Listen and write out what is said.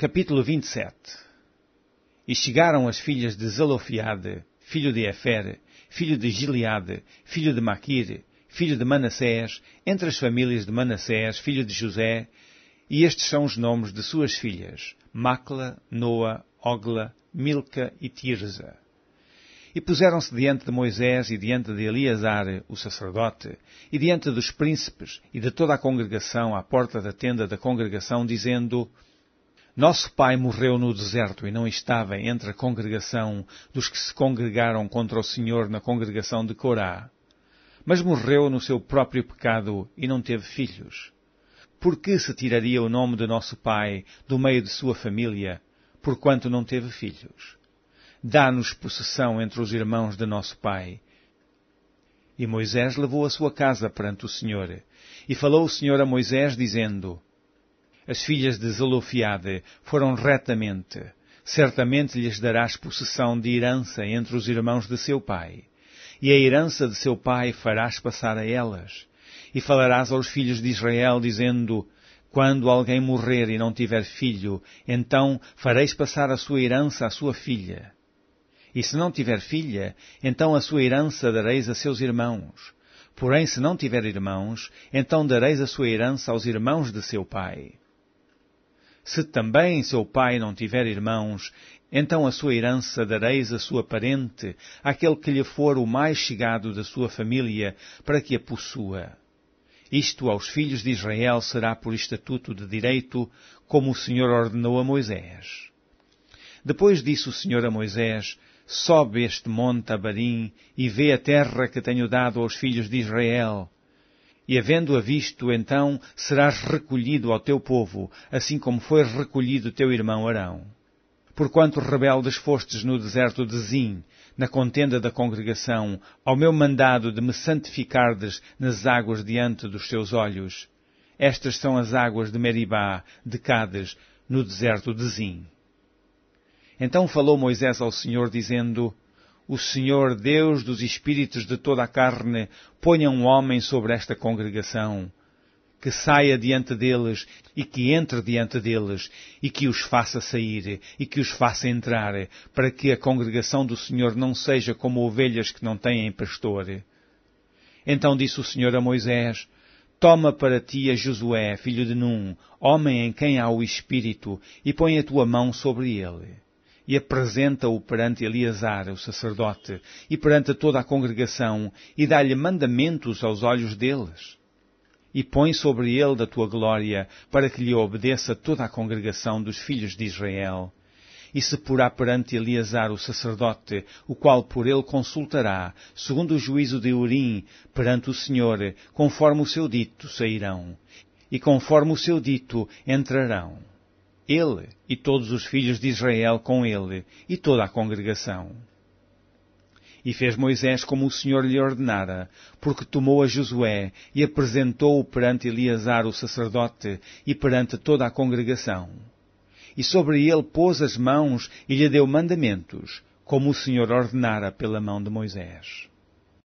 Capítulo 27 E chegaram as filhas de Zelofiade, filho de Efer, filho de Gileade, filho de Maquir, filho de Manassés, entre as famílias de Manassés, filho de José, e estes são os nomes de suas filhas, Macla, Noa, Ogla, Milca e Tirza. E puseram-se diante de Moisés e diante de Eleazar, o sacerdote, e diante dos príncipes e de toda a congregação à porta da tenda da congregação, dizendo, nosso pai morreu no deserto e não estava entre a congregação dos que se congregaram contra o Senhor na congregação de Corá, mas morreu no seu próprio pecado e não teve filhos. Por que se tiraria o nome de nosso pai do meio de sua família, porquanto não teve filhos? Dá-nos possessão entre os irmãos de nosso pai. E Moisés levou a sua casa perante o Senhor, e falou o Senhor a Moisés, dizendo, as filhas de Zelofiade foram retamente. Certamente lhes darás possessão de herança entre os irmãos de seu pai. E a herança de seu pai farás passar a elas. E falarás aos filhos de Israel, dizendo, quando alguém morrer e não tiver filho, então fareis passar a sua herança à sua filha. E se não tiver filha, então a sua herança dareis a seus irmãos. Porém, se não tiver irmãos, então dareis a sua herança aos irmãos de seu pai. Se também seu pai não tiver irmãos, então a sua herança dareis a sua parente, aquele que lhe for o mais chegado da sua família, para que a possua. Isto aos filhos de Israel será por estatuto de direito, como o Senhor ordenou a Moisés. Depois disse o Senhor a Moisés, sobe este monte Abarim e vê a terra que tenho dado aos filhos de Israel e havendo-a visto, então serás recolhido ao teu povo, assim como foi recolhido teu irmão Arão. Porquanto rebeldes fostes no deserto de Zim, na contenda da congregação, ao meu mandado de me santificardes nas águas diante dos teus olhos. Estas são as águas de Meribá, de Cades, no deserto de Zim. Então falou Moisés ao Senhor, dizendo, o Senhor Deus dos espíritos de toda a carne ponha um homem sobre esta congregação, que saia diante deles e que entre diante deles e que os faça sair e que os faça entrar, para que a congregação do Senhor não seja como ovelhas que não têm pastor. Então disse o Senhor a Moisés, Toma para ti a Josué, filho de Num, homem em quem há o Espírito, e põe a tua mão sobre ele e apresenta-o perante Eleazar, o sacerdote, e perante toda a congregação, e dá-lhe mandamentos aos olhos deles. E põe sobre ele da tua glória, para que lhe obedeça toda a congregação dos filhos de Israel. E se porá perante Eleazar, o sacerdote, o qual por ele consultará, segundo o juízo de Urim, perante o Senhor, conforme o seu dito sairão, e conforme o seu dito entrarão ele e todos os filhos de Israel com ele, e toda a congregação. E fez Moisés como o Senhor lhe ordenara, porque tomou a Josué e apresentou-o perante Eleazar o sacerdote e perante toda a congregação. E sobre ele pôs as mãos e lhe deu mandamentos, como o Senhor ordenara pela mão de Moisés.